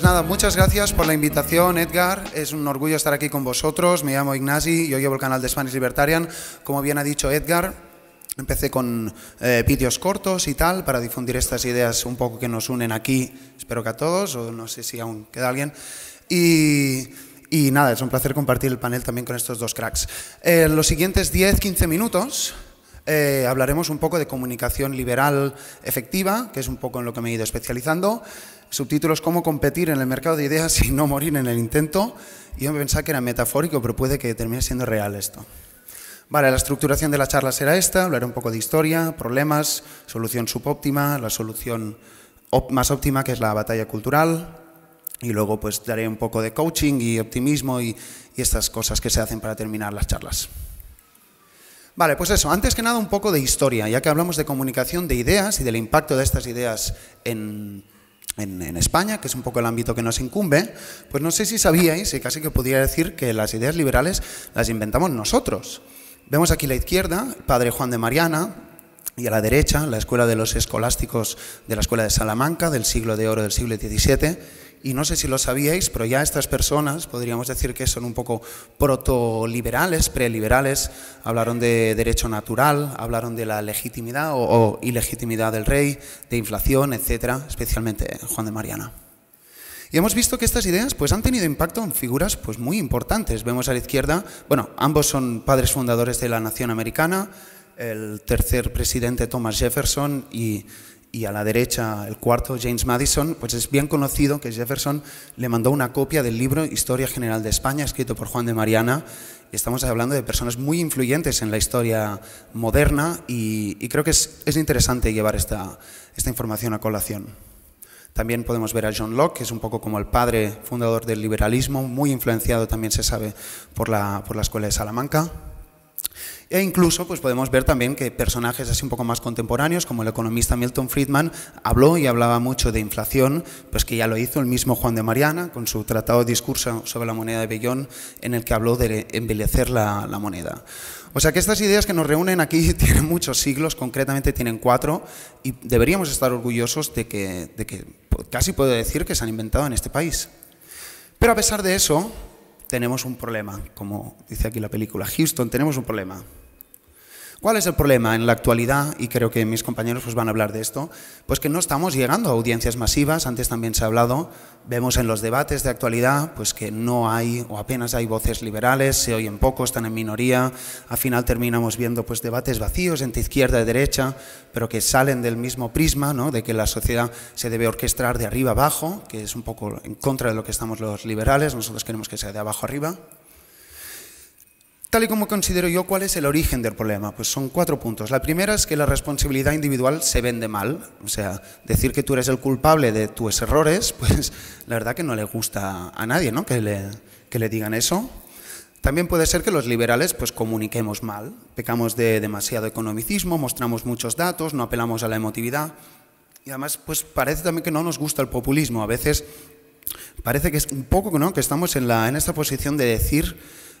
Pues nada, muchas gracias por la invitación, Edgar. Es un orgullo estar aquí con vosotros. Me llamo Ignasi, yo llevo el canal de Spanish Libertarian. Como bien ha dicho Edgar, empecé con eh, vídeos cortos y tal para difundir estas ideas un poco que nos unen aquí, espero que a todos, o no sé si aún queda alguien. Y nada, es un placer compartir el panel también con estos dos cracks. En eh, los siguientes 10-15 minutos eh, hablaremos un poco de comunicación liberal efectiva, que es un poco en lo que me he ido especializando subtítulos Cómo competir en el mercado de ideas y no morir en el intento. Y yo pensaba que era metafórico, pero puede que termine siendo real esto. Vale, la estructuración de la charla será esta, hablaré un poco de historia, problemas, solución subóptima, la solución más óptima que es la batalla cultural, y luego pues daré un poco de coaching y optimismo y, estas cosas que se hacen para terminar las charlas. Vale, pues eso, antes que nada un poco de historia, ya que hablamos de comunicación de ideas y del impacto de estas ideas en, en, España, que es un poco el ámbito que nos incumbe, pues no sé si sabíais, y casi que podría decir que las ideas liberales las inventamos nosotros. Vemos aquí la izquierda, padre Juan de Mariana, y a la derecha, la escuela de los escolásticos de la escuela de Salamanca del siglo de oro del siglo XVII, y no sé si lo sabíais, pero ya estas personas, podríamos decir que son un poco protoliberales, preliberales, hablaron de derecho natural, hablaron de la legitimidad o, ilegitimidad del rey, de inflación, etcétera, especialmente Juan de Mariana. Y hemos visto que estas ideas pues, han tenido impacto en figuras pues, muy importantes. Vemos a la izquierda, bueno, ambos son padres fundadores de la nación americana, el tercer presidente Thomas Jefferson y y a la derecha el cuarto, James Madison, pues es bien conocido que Jefferson le mandó una copia del libro Historia General de España, escrito por Juan de Mariana. Estamos hablando de personas muy influyentes en la historia moderna y, creo que es, interesante llevar esta, información a colación. También podemos ver a John Locke, que es un poco como el padre fundador del liberalismo, muy influenciado también se sabe por la Escuela de Salamanca. E incluso pues podemos ver también que personajes así un poco más contemporáneos, como el economista Milton Friedman, habló y hablaba mucho de inflación, pues que ya lo hizo el mismo Juan de Mariana con su tratado de discurso sobre la moneda de Bellón, en el que habló de embellecer la, moneda. O sea que estas ideas que nos reúnen aquí tienen muchos siglos, concretamente tienen cuatro, y deberíamos estar orgullosos de que, de que casi puedo decir que se han inventado en este país. Pero a pesar de eso, tenemos un problema, como dice aquí la película. Houston, tenemos un problema. ¿Cuál es el problema en la actualidad? Y creo que mis compañeros pues, van a hablar de esto. Pues que no estamos llegando a audiencias masivas, antes también se ha hablado. Vemos en los debates de actualidad pues, que no hay o apenas hay voces liberales, se oyen pocos, están en minoría. Al final terminamos viendo pues, debates vacíos entre izquierda y derecha, pero que salen del mismo prisma, de que la sociedad se debe orquestar de arriba abajo, que es un poco en contra de lo que estamos los liberales, nosotros queremos que sea de abajo arriba. Tal y como considero yo, ¿cuál es el origen del problema? Pues son cuatro puntos. La primera es que la responsabilidad individual se vende mal. O sea, decir que tú eres el culpable de tus errores, pues la verdad que no le gusta a nadie, ¿no? Que le, que le digan eso. También puede ser que los liberales pues comuniquemos mal, pecamos de demasiado economicismo, mostramos muchos datos, no apelamos a la emotividad y además pues parece también que no nos gusta el populismo. A veces parece que es un poco ¿no? que estamos en, la, en esta posición de decir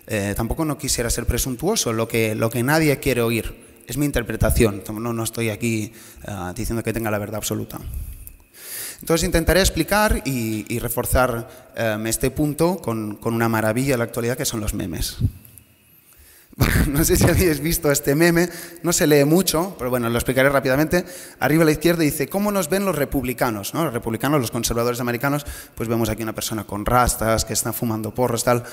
eh, tampoco no quisiera ser presuntuoso, lo que, nadie quiere oír. Es mi interpretación, no, estoy aquí eh, diciendo que tenga la verdad absoluta. Entonces intentaré explicar y, reforzar eh, este punto con, con una maravilla de la actualidad que son los memes. no sé si habéis visto este meme, no se lee mucho, pero bueno, lo explicaré rápidamente. Arriba a la izquierda dice, ¿cómo nos ven los republicanos? Los republicanos, los conservadores americanos, pues vemos aquí una persona con rastas, que está fumando porros, tal.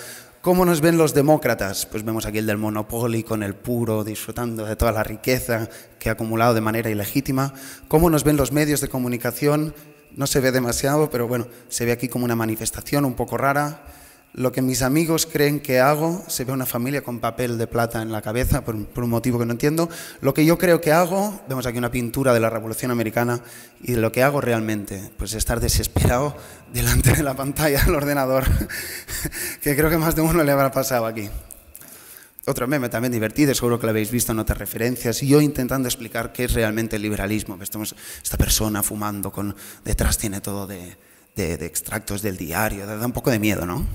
¿Cómo nos ven los demócratas? Pues vemos aquí el del Monopoly con el puro, disfrutando de toda la riqueza que ha acumulado de manera ilegítima. ¿Cómo nos ven los medios de comunicación? No se ve demasiado, pero bueno, se ve aquí como una manifestación un poco rara. Lo que mis amigos creen que hago, se ve una familia con papel de plata en la cabeza, por, un motivo que no entiendo. Lo que yo creo que hago, vemos aquí una pintura de la Revolución Americana, y de lo que hago realmente, pues estar desesperado delante de la pantalla del ordenador, que creo que más de uno le habrá pasado aquí. Otro meme también divertido, seguro que lo habéis visto en otras referencias, y yo intentando explicar qué es realmente el liberalismo. Estamos, esta persona fumando, con, detrás tiene todo de extractos del diario, da un poco de miedo, ¿no?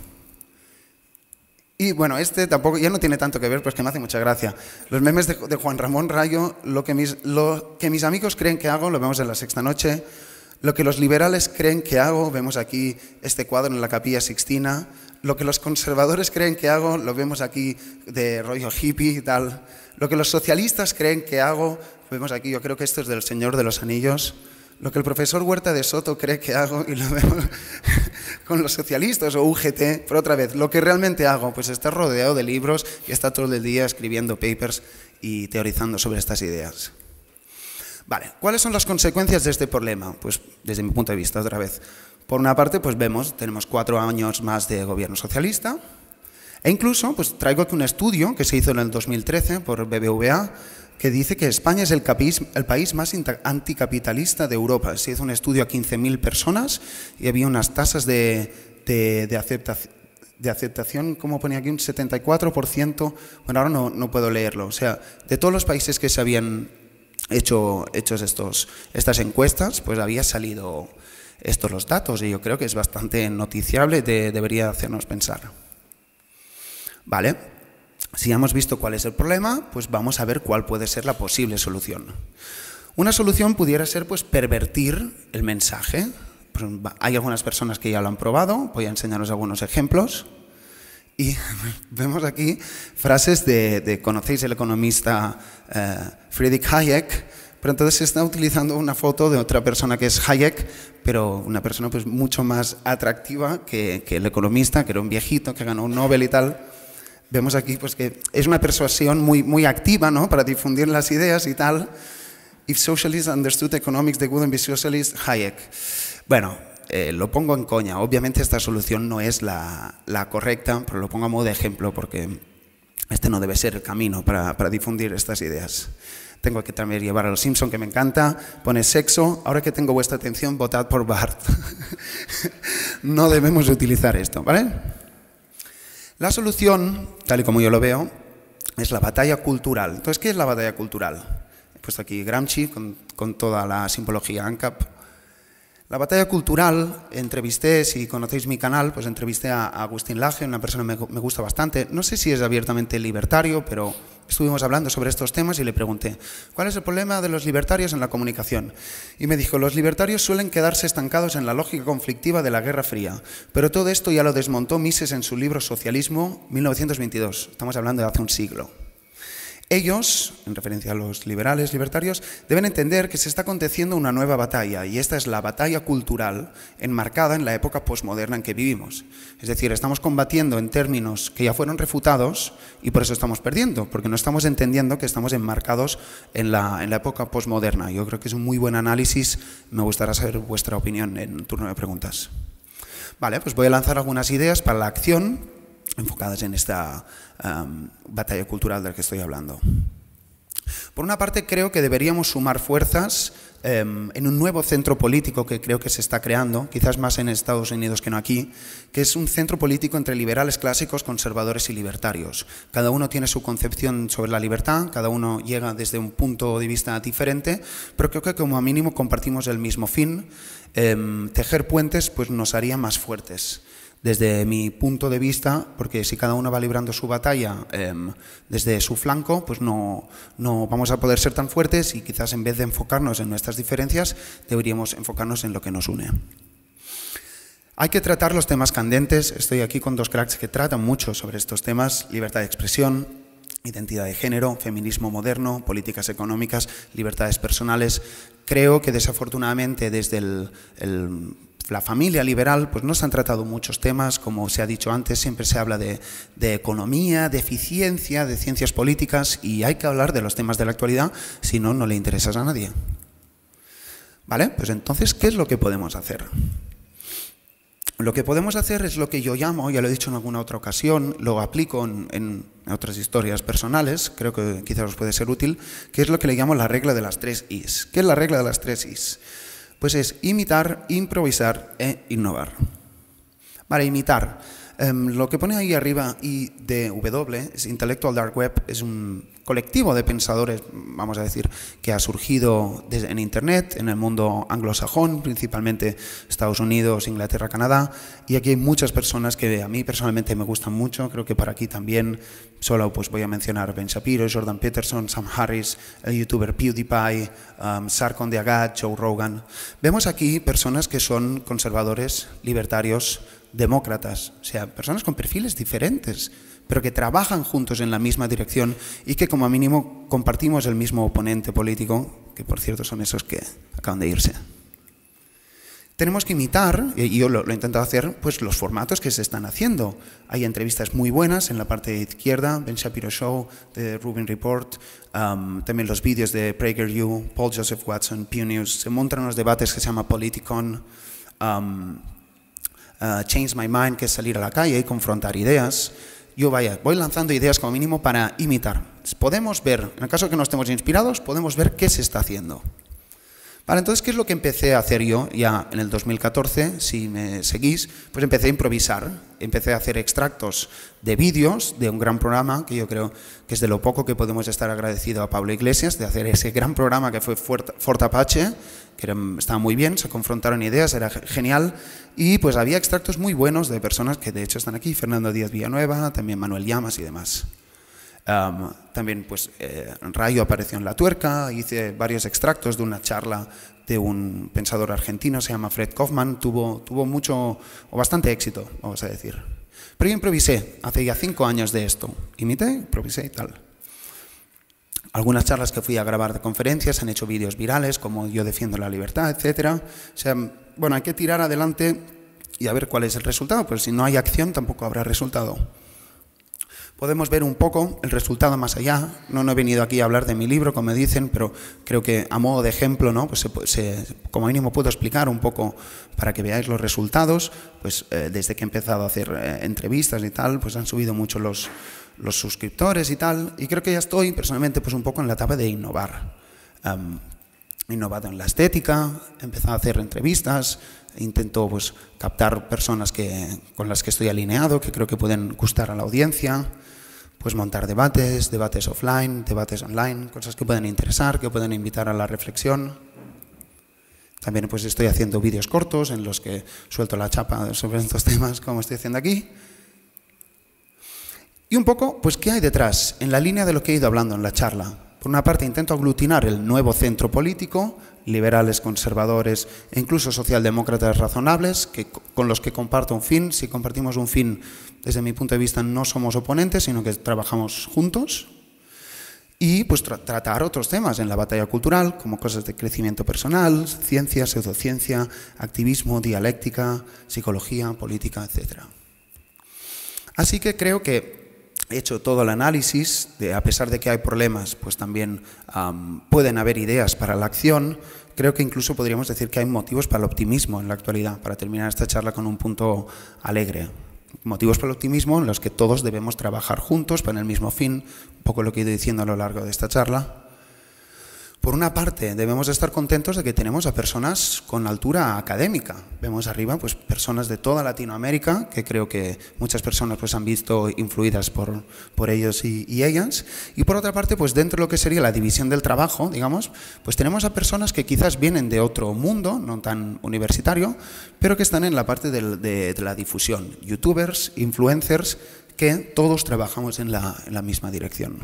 Y bueno, este tampoco, ya no tiene tanto que ver, pero es que me hace mucha gracia. Los memes de, Juan Ramón Rayo, lo que, mis, lo que mis amigos creen que hago, lo vemos en la sexta noche. Lo que los liberales creen que hago, vemos aquí este cuadro en la capilla sixtina. Lo que los conservadores creen que hago, lo vemos aquí de rollo hippie y tal. Lo que los socialistas creen que hago, vemos aquí, yo creo que esto es del Señor de los Anillos lo que el profesor Huerta de Soto cree que hago y lo veo con los socialistas o UGT, pero otra vez, lo que realmente hago, pues está rodeado de libros y está todo el día escribiendo papers y teorizando sobre estas ideas. Vale, ¿cuáles son las consecuencias de este problema? Pues desde mi punto de vista, otra vez. Por una parte, pues vemos, tenemos cuatro años más de gobierno socialista, e incluso, pues traigo aquí un estudio que se hizo en el 2013 por BBVA, que dice que España es el, el país más anticapitalista de Europa. Se hizo un estudio a 15.000 personas y había unas tasas de, aceptación de aceptación, como ponía aquí, un 74%, bueno, ahora no, puedo leerlo, o sea, de todos los países que se habían hecho hechos estos, estas encuestas, pues había salido estos los datos y yo creo que es bastante noticiable, debería hacernos pensar. Vale, si ya hemos visto cuál es el problema, pues vamos a ver cuál puede ser la posible solución. Una solución pudiera ser pues pervertir el mensaje. Hay algunas personas que ya lo han probado, voy a enseñaros algunos ejemplos. Y vemos aquí frases de, conocéis el economista eh, Friedrich Hayek, pero entonces se está utilizando una foto de otra persona que es Hayek, pero una persona pues mucho más atractiva que, que el economista, que era un viejito, que ganó un Nobel y tal vemos aquí pues, que es una persuasión muy, muy activa ¿no? para difundir las ideas y tal. If socialists understood economics, they wouldn't be socialists, Hayek. Bueno, eh, lo pongo en coña. Obviamente esta solución no es la, la, correcta, pero lo pongo a modo de ejemplo porque este no debe ser el camino para, para difundir estas ideas. Tengo que también llevar a los Simpson, que me encanta. Pone sexo. Ahora que tengo vuestra atención, votad por Bart. no debemos utilizar esto, ¿vale? La solución, tal y como yo lo veo, es la batalla cultural. Entonces, ¿qué es la batalla cultural? He puesto aquí Gramsci con, con toda la simbología ANCAP la batalla cultural, entrevisté, si conocéis mi canal, pues entrevisté a Agustín Laje, una persona que me, gusta bastante. No sé si es abiertamente libertario, pero estuvimos hablando sobre estos temas y le pregunté, ¿cuál es el problema de los libertarios en la comunicación? Y me dijo, los libertarios suelen quedarse estancados en la lógica conflictiva de la Guerra Fría, pero todo esto ya lo desmontó Mises en su libro Socialismo 1922. Estamos hablando de hace un siglo. Ellos, en referencia a los liberales libertarios, deben entender que se está aconteciendo una nueva batalla, y esta es la batalla cultural enmarcada en la época posmoderna en que vivimos. Es decir, estamos combatiendo en términos que ya fueron refutados y por eso estamos perdiendo, porque no estamos entendiendo que estamos enmarcados en la, época posmoderna. Yo creo que es un muy buen análisis, me gustaría saber vuestra opinión en turno de preguntas. Vale, pues voy a lanzar algunas ideas para la acción enfocadas en esta batalla cultural de la que estoy hablando. Por una parte, creo que deberíamos sumar fuerzas em, en un nuevo centro político que creo que se está creando, quizás más en Estados Unidos que no aquí, que es un centro político entre liberales clásicos, conservadores y libertarios. Cada uno tiene su concepción sobre la libertad, cada uno llega desde un punto de vista diferente, pero creo que como mínimo compartimos el mismo fin. Em, tejer puentes pues, nos haría más fuertes desde mi punto de vista, porque si cada uno va librando su batalla em, desde su flanco, pues no, no vamos a poder ser tan fuertes y quizás en vez de enfocarnos en nuestras diferencias, deberíamos enfocarnos en lo que nos une. Hay que tratar los temas candentes. Estoy aquí con dos cracks que tratan mucho sobre estos temas, libertad de expresión, identidad de género, feminismo moderno, políticas económicas, libertades personales. Creo que desafortunadamente desde el la familia liberal, pues no se han tratado muchos temas, como se ha dicho antes, siempre se habla de, economía, de eficiencia, de ciencias políticas, y hay que hablar de los temas de la actualidad, si no, no le interesas a nadie. ¿Vale? Pues entonces, ¿qué es lo que podemos hacer? Lo que podemos hacer es lo que yo llamo, ya lo he dicho en alguna otra ocasión, lo aplico en, en otras historias personales, creo que quizás os puede ser útil, que es lo que le llamo la regla de las tres Is. ¿Qué es la regla de las tres Is? Pues es imitar, improvisar e innovar. Para imitar. Em, lo que pone ahí arriba IDW es Intellectual Dark Web, es un colectivo de pensadores, vamos a decir, que ha surgido en Internet, en el mundo anglosajón, principalmente Estados Unidos, Inglaterra, Canadá, y aquí hay muchas personas que a mí personalmente me gustan mucho, creo que para aquí también, solo pues voy a mencionar Ben Shapiro, Jordan Peterson, Sam Harris, el youtuber PewDiePie, um, em, Sarkon de Agat, Joe Rogan. Vemos aquí personas que son conservadores, libertarios, demócratas, o sea, personas con perfiles diferentes, pero que trabajan juntos en la misma dirección y que como mínimo compartimos el mismo oponente político, que por cierto son esos que acaban de irse. Tenemos que imitar, y yo lo, he intentado hacer, pues los formatos que se están haciendo. Hay entrevistas muy buenas en la parte izquierda, Ben Shapiro Show, The Rubin Report, um, también los vídeos de PragerU, Paul Joseph Watson, Pew News, se montan los debates que se llama Politicon, um, Uh, change my mind, que es salir a la calle y confrontar ideas, yo vaya, voy lanzando ideas como mínimo para imitar. Podemos ver, en el caso que no estemos inspirados, podemos ver qué se está haciendo. Vale, entonces, ¿qué es lo que empecé a hacer yo ya en el 2014? Si me seguís, pues empecé a improvisar empecé a hacer extractos de vídeos de un gran programa que yo creo que es de lo poco que podemos estar agradecido a Pablo Iglesias de hacer ese gran programa que fue Fort Apache, que estaba muy bien, se confrontaron ideas, era genial y pues había extractos muy buenos de personas que de hecho están aquí, Fernando Díaz Villanueva, también Manuel Llamas y demás. también pues eh, Rayo apareció en La Tuerca, hice varios extractos de una charla de un pensador argentino, se llama Fred Kaufman, tuvo, tuvo mucho o bastante éxito, vamos a decir. Pero yo improvisé, hace ya cinco años de esto. Imité, improvisé y tal. Algunas charlas que fui a grabar de conferencias han hecho vídeos virales, como Yo defiendo la libertad, etc. O sea, bueno, hay que tirar adelante y a ver cuál es el resultado, porque si no hay acción tampoco habrá resultado podemos ver un poco el resultado más allá. No, he venido aquí a hablar de mi libro, como dicen, pero creo que a modo de ejemplo, ¿no? pues se, como mínimo puedo explicar un poco para que veáis los resultados. Pues eh, desde que he empezado a hacer eh, entrevistas y tal, pues han subido mucho los, los suscriptores y tal. Y creo que ya estoy personalmente pues un poco en la etapa de innovar. Em, innovado en la estética, he empezado a hacer entrevistas, intento pues, captar personas que, con las que estoy alineado, que creo que pueden gustar a la audiencia, pues montar debates, debates offline, debates online, cosas que pueden interesar, que pueden invitar a la reflexión. También pues estoy haciendo vídeos cortos en los que suelto la chapa sobre estos temas como estoy haciendo aquí. Y un poco, pues, ¿qué hay detrás? En la línea de lo que he ido hablando en la charla. Por una parte, intento aglutinar el nuevo centro político liberales conservadores e incluso socialdemócratas razonables, que, con los que comparto un fin. Si compartimos un fin, desde mi punto de vista no somos oponentes, sino que trabajamos juntos. Y pues tratar otros temas en la batalla cultural, como cosas de crecimiento personal, ciencia, pseudociencia, activismo, dialéctica, psicología, política, etc. Así que creo que he hecho todo el análisis, de, a pesar de que hay problemas, pues también pueden haber ideas para la acción. Creo que incluso podríamos decir que hay motivos para el optimismo en la actualidad, para terminar esta charla con un punto alegre. Motivos para el optimismo en los que todos debemos trabajar juntos para el mismo fin, un poco lo que he ido diciendo a lo largo de esta charla. Por una parte, debemos estar contentos de que tenemos a personas con altura académica. Vemos arriba pues, personas de toda Latinoamérica, que creo que muchas personas pues, han visto influidas por, ellos y, ellas. Y por otra parte, pues, dentro de lo que sería la división del trabajo, digamos, pues tenemos a personas que quizás vienen de otro mundo, no tan universitario, pero que están en la parte del, de, la difusión. Youtubers, influencers, que todos trabajamos en la, en la misma dirección.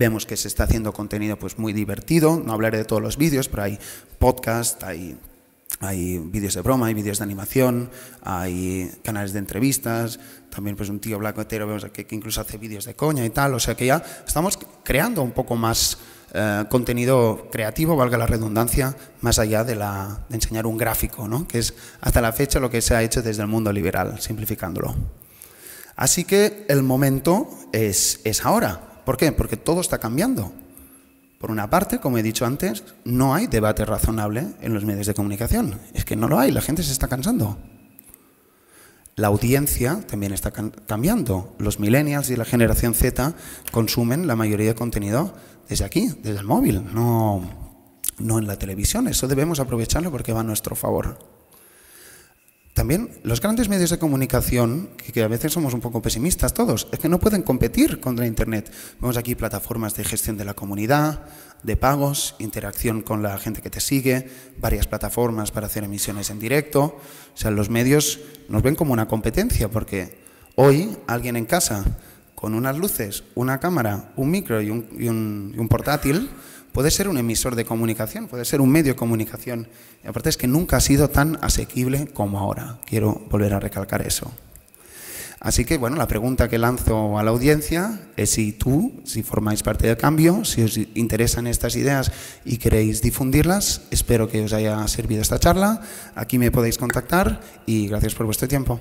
Vemos que se está haciendo contenido pues, muy divertido, no hablaré de todos los vídeos, pero hay podcast, hay hay vídeos de broma, hay vídeos de animación, hay canales de entrevistas, también pues un tío entero vemos que, que incluso hace vídeos de coña y tal, o sea que ya estamos creando un poco más eh, contenido creativo, valga la redundancia, más allá de, la, de enseñar un gráfico, ¿no? que es hasta la fecha lo que se ha hecho desde el mundo liberal, simplificándolo. Así que el momento es, es ahora. ¿Por qué? Porque todo está cambiando. Por una parte, como he dicho antes, no hay debate razonable en los medios de comunicación. Es que no lo hay, la gente se está cansando. La audiencia también está cambiando. Los millennials y la generación Z consumen la mayoría de contenido desde aquí, desde el móvil, no, no en la televisión. Eso debemos aprovecharlo porque va a nuestro favor. También los grandes medios de comunicación, que a veces somos un poco pesimistas todos, es que no pueden competir contra Internet. Vemos aquí plataformas de gestión de la comunidad, de pagos, interacción con la gente que te sigue, varias plataformas para hacer emisiones en directo. O sea, los medios nos ven como una competencia porque hoy alguien en casa con unas luces, una cámara, un micro y un, y un portátil puede ser un emisor de comunicación, puede ser un medio de comunicación. La aparte es que nunca ha sido tan asequible como ahora. Quiero volver a recalcar eso. Así que, bueno, la pregunta que lanzo a la audiencia es si tú, si formáis parte del cambio, si os interesan estas ideas y queréis difundirlas, espero que os haya servido esta charla. Aquí me podéis contactar y gracias por vuestro tiempo.